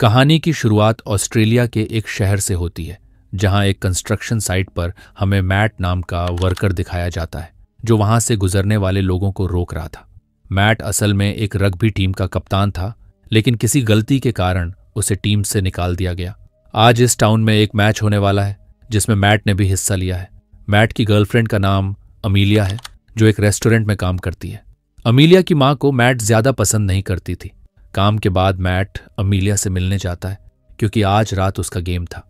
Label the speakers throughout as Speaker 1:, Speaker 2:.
Speaker 1: कहानी की शुरुआत ऑस्ट्रेलिया के एक शहर से होती है जहां एक कंस्ट्रक्शन साइट पर हमें मैट नाम का वर्कर दिखाया जाता है जो वहां से गुजरने वाले लोगों को रोक रहा था मैट असल में एक रग्बी टीम का कप्तान था लेकिन किसी गलती के कारण उसे टीम से निकाल दिया गया आज इस टाउन में एक मैच होने वाला है जिसमें मैट ने भी हिस्सा लिया है मैट की गर्लफ्रेंड का नाम अमीलिया है जो एक रेस्टोरेंट में काम करती है अमीलिया की माँ को मैट ज्यादा पसंद नहीं करती थी काम के बाद मैट अमीलिया से मिलने जाता है क्योंकि आज रात उसका गेम था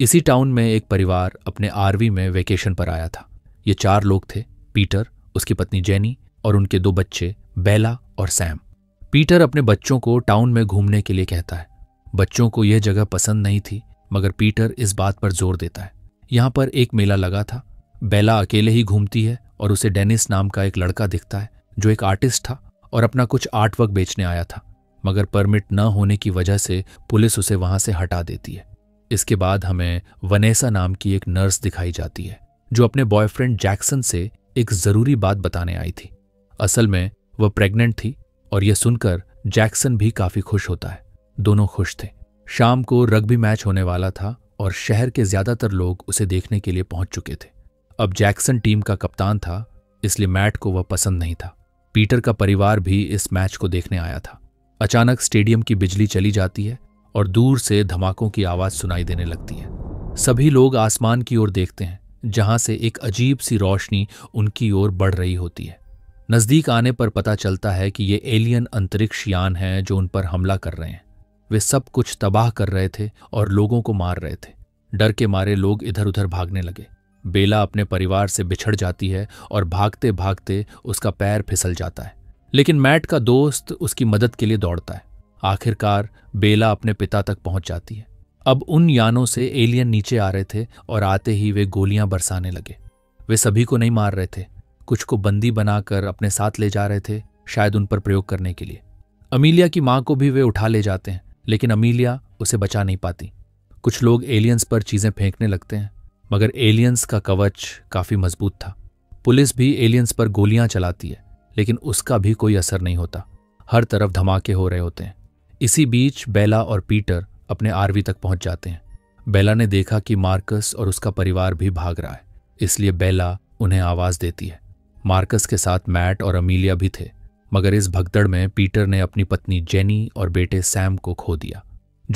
Speaker 1: इसी टाउन में एक परिवार अपने आरवी में वेकेशन पर आया था ये चार लोग थे पीटर उसकी पत्नी जेनी और उनके दो बच्चे बेला और सैम पीटर अपने बच्चों को टाउन में घूमने के लिए कहता है बच्चों को यह जगह पसंद नहीं थी मगर पीटर इस बात पर जोर देता है यहाँ पर एक मेला लगा था बेला अकेले ही घूमती है और उसे डेनिस नाम का एक लड़का दिखता है जो एक आर्टिस्ट था और अपना कुछ आर्टवर्क बेचने आया था मगर परमिट न होने की वजह से पुलिस उसे वहां से हटा देती है इसके बाद हमें वनेसा नाम की एक नर्स दिखाई जाती है जो अपने बॉयफ्रेंड जैक्सन से एक ज़रूरी बात बताने आई थी असल में वह प्रेग्नेंट थी और यह सुनकर जैक्सन भी काफ़ी खुश होता है दोनों खुश थे शाम को रग्बी मैच होने वाला था और शहर के ज़्यादातर लोग उसे देखने के लिए पहुंच चुके थे अब जैक्सन टीम का कप्तान था इसलिए मैट को वह पसंद नहीं था पीटर का परिवार भी इस मैच को देखने आया था अचानक स्टेडियम की बिजली चली जाती है और दूर से धमाकों की आवाज सुनाई देने लगती है सभी लोग आसमान की ओर देखते हैं जहां से एक अजीब सी रोशनी उनकी ओर बढ़ रही होती है नजदीक आने पर पता चलता है कि ये एलियन अंतरिक्ष यान है जो उन पर हमला कर रहे हैं वे सब कुछ तबाह कर रहे थे और लोगों को मार रहे थे डर के मारे लोग इधर उधर भागने लगे बेला अपने परिवार से बिछड़ जाती है और भागते भागते उसका पैर फिसल जाता है लेकिन मैट का दोस्त उसकी मदद के लिए दौड़ता है आखिरकार बेला अपने पिता तक पहुंच जाती है अब उन यानों से एलियन नीचे आ रहे थे और आते ही वे गोलियां बरसाने लगे वे सभी को नहीं मार रहे थे कुछ को बंदी बनाकर अपने साथ ले जा रहे थे शायद उन पर प्रयोग करने के लिए अमीलिया की माँ को भी वे उठा ले जाते हैं लेकिन अमीलिया उसे बचा नहीं पाती कुछ लोग एलियंस पर चीज़ें फेंकने लगते हैं मगर एलियंस का कवच काफ़ी मजबूत था पुलिस भी एलियंस पर गोलियां चलाती है लेकिन उसका भी कोई असर नहीं होता हर तरफ धमाके हो रहे होते हैं इसी बीच बेला और पीटर अपने आरवी तक पहुंच जाते हैं बेला ने देखा कि मार्कस और उसका परिवार भी भाग रहा है इसलिए बेला उन्हें आवाज देती है मार्कस के साथ मैट और अमीलिया भी थे मगर इस भगदड़ में पीटर ने अपनी पत्नी जेनी और बेटे सैम को खो दिया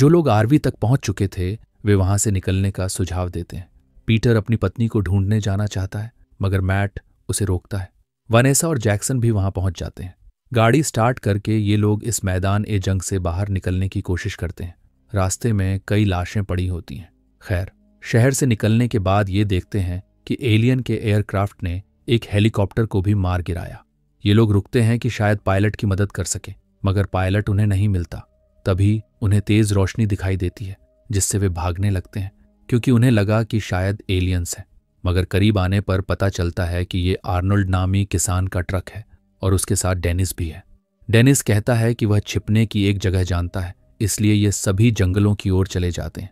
Speaker 1: जो लोग आरवी तक पहुंच चुके थे वे वहां से निकलने का सुझाव देते हैं पीटर अपनी पत्नी को ढूंढने जाना चाहता है मगर मैट उसे रोकता है वनेसा और जैक्सन भी वहां पहुंच जाते हैं गाड़ी स्टार्ट करके ये लोग इस मैदान ए जंग से बाहर निकलने की कोशिश करते हैं रास्ते में कई लाशें पड़ी होती हैं खैर शहर से निकलने के बाद ये देखते हैं कि एलियन के एयरक्राफ्ट ने एक हेलीकॉप्टर को भी मार गिराया ये लोग रुकते हैं कि शायद पायलट की मदद कर सके मगर पायलट उन्हें नहीं मिलता तभी उन्हें तेज रोशनी दिखाई देती है जिससे वे भागने लगते हैं क्योंकि उन्हें लगा कि शायद एलियंस हैं मगर करीब आने पर पता चलता है कि ये आर्नोल्ड नामी किसान का ट्रक है और उसके साथ डेनिस भी है डेनिस कहता है कि वह छिपने की एक जगह जानता है इसलिए ये सभी जंगलों की ओर चले जाते हैं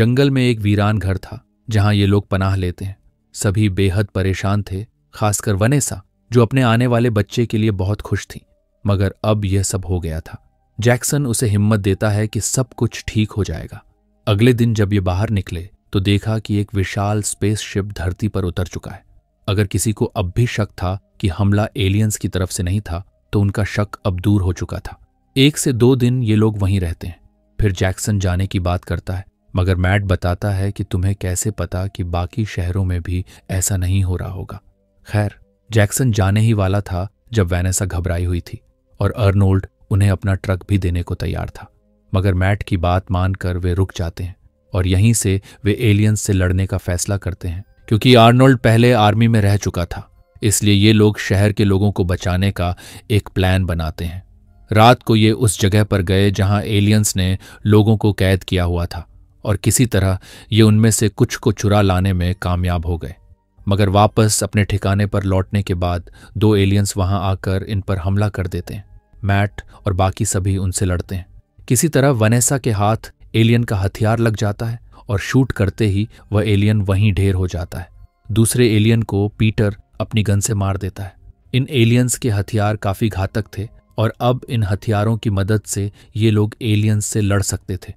Speaker 1: जंगल में एक वीरान घर था जहां ये लोग पनाह लेते हैं सभी बेहद परेशान थे खासकर वनेसा जो अपने आने वाले बच्चे के लिए बहुत खुश थी मगर अब यह सब हो गया था जैक्सन उसे हिम्मत देता है कि सब कुछ ठीक हो जाएगा अगले दिन जब ये बाहर निकले तो देखा कि एक विशाल स्पेसशिप धरती पर उतर चुका है अगर किसी को अब भी शक था कि हमला एलियंस की तरफ से नहीं था तो उनका शक अब दूर हो चुका था एक से दो दिन ये लोग वहीं रहते हैं फिर जैक्सन जाने की बात करता है मगर मैट बताता है कि तुम्हें कैसे पता कि बाकी शहरों में भी ऐसा नहीं हो रहा होगा खैर जैक्सन जाने ही वाला था जब वैनेसा घबराई हुई थी और अर्नोल्ड उन्हें अपना ट्रक भी देने को तैयार था मगर मैट की बात मानकर वे रुक जाते हैं और यहीं से वे एलियंस से लड़ने का फैसला करते हैं क्योंकि आर्नोल्ड पहले आर्मी में रह चुका था इसलिए ये लोग शहर के लोगों को बचाने का एक प्लान बनाते हैं रात को ये उस जगह पर गए जहां एलियंस ने लोगों को कैद किया हुआ था और किसी तरह ये उनमें से कुछ को चुरा लाने में कामयाब हो गए मगर वापस अपने ठिकाने पर लौटने के बाद दो एलियंस वहां आकर इन पर हमला कर देते हैं मैट और बाकी सभी उनसे लड़ते हैं किसी तरह वनेसा के हाथ एलियन का हथियार लग जाता है और शूट करते ही वह एलियन वहीं ढेर हो जाता है दूसरे एलियन को पीटर अपनी गन से मार देता है इन एलियंस के हथियार काफी घातक थे और अब इन हथियारों की मदद से ये लोग एलियंस से लड़ सकते थे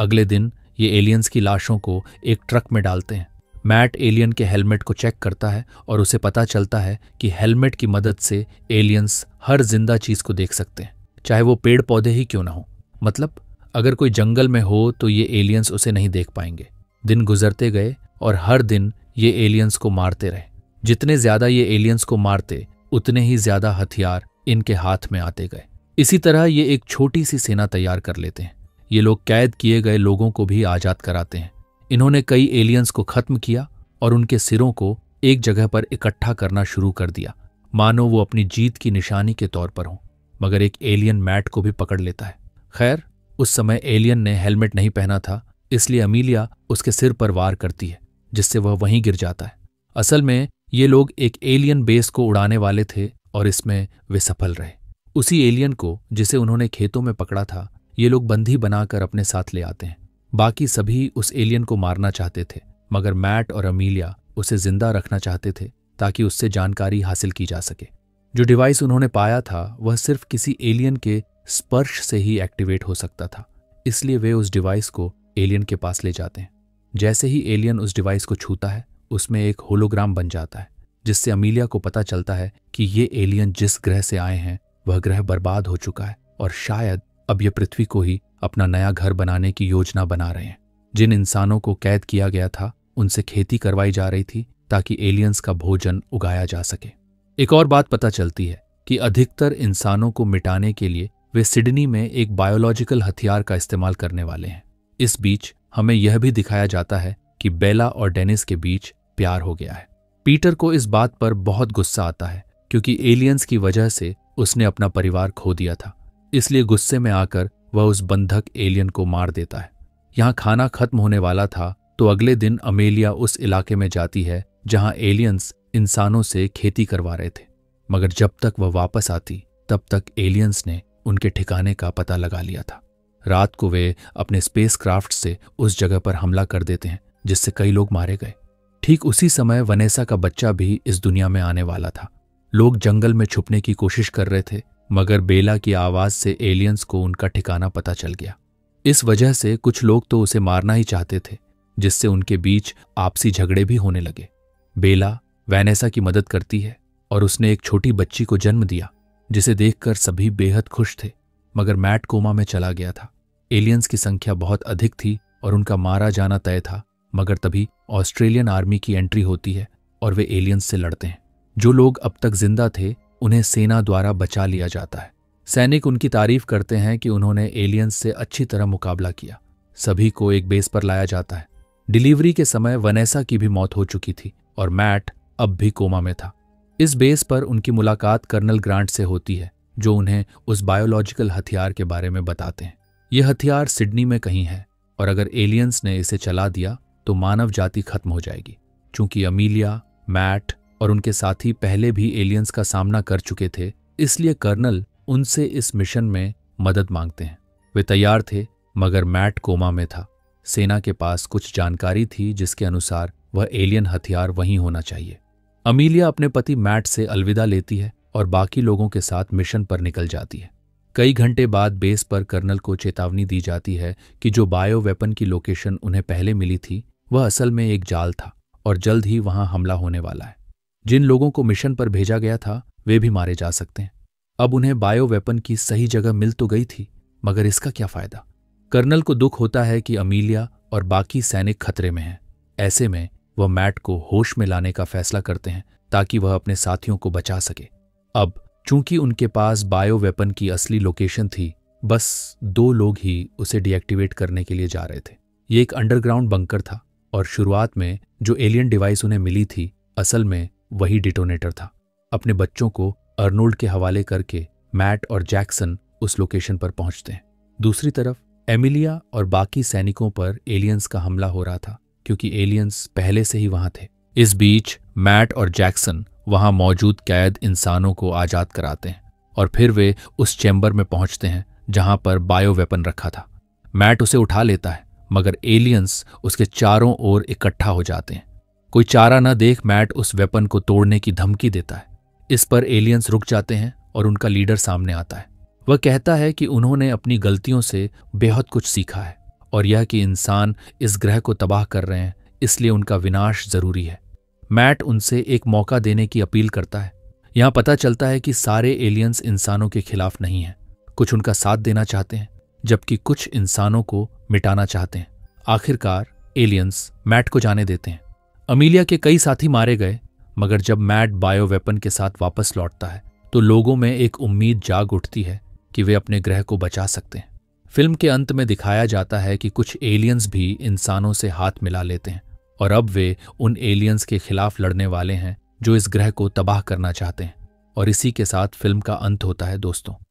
Speaker 1: अगले दिन ये एलियंस की लाशों को एक ट्रक में डालते हैं मैट एलियन के हेलमेट को चेक करता है और उसे पता चलता है कि हेलमेट की मदद से एलियंस हर जिंदा चीज को देख सकते हैं चाहे वो पेड़ पौधे ही क्यों ना हो मतलब अगर कोई जंगल में हो तो ये एलियंस उसे नहीं देख पाएंगे दिन गुजरते गए और हर दिन ये एलियंस को मारते रहे जितने ज्यादा ये एलियंस को मारते उतने ही ज्यादा हथियार इनके हाथ में आते गए इसी तरह ये एक छोटी सी सेना तैयार कर लेते हैं ये लोग कैद किए गए लोगों को भी आजाद कराते हैं इन्होंने कई एलियंस को खत्म किया और उनके सिरों को एक जगह पर इकट्ठा करना शुरू कर दिया मानो वो अपनी जीत की निशानी के तौर पर हों मगर एक एलियन मैट को भी पकड़ लेता है खैर उस समय एलियन ने हेलमेट नहीं पहना था इसलिए अमीलिया उसके सिर पर वार करती है जिससे वह वहीं गिर जाता है असल में ये लोग एक एलियन बेस को उड़ाने वाले थे और इसमें वे सफल रहे उसी एलियन को जिसे उन्होंने खेतों में पकड़ा था ये लोग बंदी बनाकर अपने साथ ले आते हैं बाकी सभी उस एलियन को मारना चाहते थे मगर मैट और अमीलिया उसे जिंदा रखना चाहते थे ताकि उससे जानकारी हासिल की जा सके जो डिवाइस उन्होंने पाया था वह सिर्फ किसी एलियन के स्पर्श से ही एक्टिवेट हो सकता था इसलिए वे उस डिवाइस को एलियन के पास ले जाते हैं जैसे ही एलियन उस डिवाइस को छूता है उसमें एक होलोग्राम बन जाता है जिससे अमीलिया को पता चलता है कि ये एलियन जिस ग्रह से आए हैं वह ग्रह बर्बाद हो चुका है और शायद अब ये पृथ्वी को ही अपना नया घर बनाने की योजना बना रहे हैं जिन इंसानों को कैद किया गया था उनसे खेती करवाई जा रही थी ताकि एलियंस का भोजन उगाया जा सके एक और बात पता चलती है कि अधिकतर इंसानों को मिटाने के लिए वे सिडनी में एक बायोलॉजिकल हथियार का इस्तेमाल करने वाले हैं इस बीच हमें यह भी दिखाया जाता है कि बेला और डेनिस के बीच प्यार हो गया है पीटर को इस बात पर बहुत गुस्सा आता है क्योंकि एलियंस की वजह से उसने अपना परिवार खो दिया था इसलिए गुस्से में आकर वह उस बंधक एलियन को मार देता है यहाँ खाना खत्म होने वाला था तो अगले दिन अमेलिया उस इलाके में जाती है जहाँ एलियंस इंसानों से खेती करवा रहे थे मगर जब तक वह वापस आती तब तक एलियंस ने उनके ठिकाने का पता लगा लिया था रात को वे अपने स्पेसक्राफ्ट से उस जगह पर हमला कर देते हैं जिससे कई लोग मारे गए ठीक उसी समय वनेसा का बच्चा भी इस दुनिया में आने वाला था लोग जंगल में छुपने की कोशिश कर रहे थे मगर बेला की आवाज से एलियंस को उनका ठिकाना पता चल गया इस वजह से कुछ लोग तो उसे मारना ही चाहते थे जिससे उनके बीच आपसी झगड़े भी होने लगे बेला वैनेसा की मदद करती है और उसने एक छोटी बच्ची को जन्म दिया जिसे देखकर सभी बेहद खुश थे मगर मैट कोमा में चला गया था एलियंस की संख्या बहुत अधिक थी और उनका मारा जाना तय था मगर तभी ऑस्ट्रेलियन आर्मी की एंट्री होती है और वे एलियंस से लड़ते हैं जो लोग अब तक जिंदा थे उन्हें सेना द्वारा बचा लिया जाता है सैनिक उनकी तारीफ करते हैं कि उन्होंने एलियंस से अच्छी तरह मुकाबला किया सभी को एक बेस पर लाया जाता है डिलीवरी के समय वनेसा की भी मौत हो चुकी थी और मैट अब भी कोमा में था इस बेस पर उनकी मुलाकात कर्नल ग्रांट से होती है जो उन्हें उस बायोलॉजिकल हथियार के बारे में बताते हैं यह हथियार सिडनी में कहीं है और अगर एलियंस ने इसे चला दिया तो मानव जाति खत्म हो जाएगी चूंकि अमीलिया मैट और उनके साथी पहले भी एलियंस का सामना कर चुके थे इसलिए कर्नल उनसे इस मिशन में मदद मांगते हैं वे तैयार थे मगर मैट कोमा में था सेना के पास कुछ जानकारी थी जिसके अनुसार वह एलियन हथियार वहीं होना चाहिए अमीलिया अपने पति मैट से अलविदा लेती है और बाकी लोगों के साथ मिशन पर निकल जाती है कई घंटे बाद बेस पर कर्नल को चेतावनी दी जाती है कि जो बायो वेपन की लोकेशन उन्हें पहले मिली थी वह असल में एक जाल था और जल्द ही वहां हमला होने वाला है जिन लोगों को मिशन पर भेजा गया था वे भी मारे जा सकते हैं अब उन्हें बायो वेपन की सही जगह मिल तो गई थी मगर इसका क्या फायदा कर्नल को दुख होता है कि अमीलिया और बाकी सैनिक खतरे में हैं ऐसे में वह मैट को होश में लाने का फैसला करते हैं ताकि वह अपने साथियों को बचा सके अब चूंकि उनके पास बायो वेपन की असली लोकेशन थी बस दो लोग ही उसे डीएक्टिवेट करने के लिए जा रहे थे ये एक अंडरग्राउंड बंकर था और शुरुआत में जो एलियन डिवाइस उन्हें मिली थी असल में वही डिटोनेटर था अपने बच्चों को अर्नोल्ड के हवाले करके मैट और जैक्सन उस लोकेशन पर पहुंचते हैं दूसरी तरफ एमिलिया और बाकी सैनिकों पर एलियंस का हमला हो रहा था क्योंकि एलियंस पहले से ही वहां थे इस बीच मैट और जैक्सन वहां मौजूद कैद इंसानों को आजाद कराते हैं और फिर वे उस चैम्बर में पहुंचते हैं जहां पर बायो वेपन रखा था मैट उसे उठा लेता है मगर एलियंस उसके चारों ओर इकट्ठा हो जाते हैं कोई चारा न देख मैट उस वेपन को तोड़ने की धमकी देता है इस पर एलियंस रुक जाते हैं और उनका लीडर सामने आता है वह कहता है कि उन्होंने अपनी गलतियों से बेहद कुछ सीखा है और यह कि इंसान इस ग्रह को तबाह कर रहे हैं इसलिए उनका विनाश जरूरी है मैट उनसे एक मौका देने की अपील करता है यहां पता चलता है कि सारे एलियंस इंसानों के खिलाफ नहीं हैं कुछ उनका साथ देना चाहते हैं जबकि कुछ इंसानों को मिटाना चाहते हैं आखिरकार एलियंस मैट को जाने देते हैं अमीलिया के कई साथी मारे गए मगर जब मैट बायो वेपन के साथ वापस लौटता है तो लोगों में एक उम्मीद जाग उठती है कि वे अपने ग्रह को बचा सकते हैं फिल्म के अंत में दिखाया जाता है कि कुछ एलियंस भी इंसानों से हाथ मिला लेते हैं और अब वे उन एलियंस के खिलाफ लड़ने वाले हैं जो इस ग्रह को तबाह करना चाहते हैं और इसी के साथ फिल्म का अंत होता है दोस्तों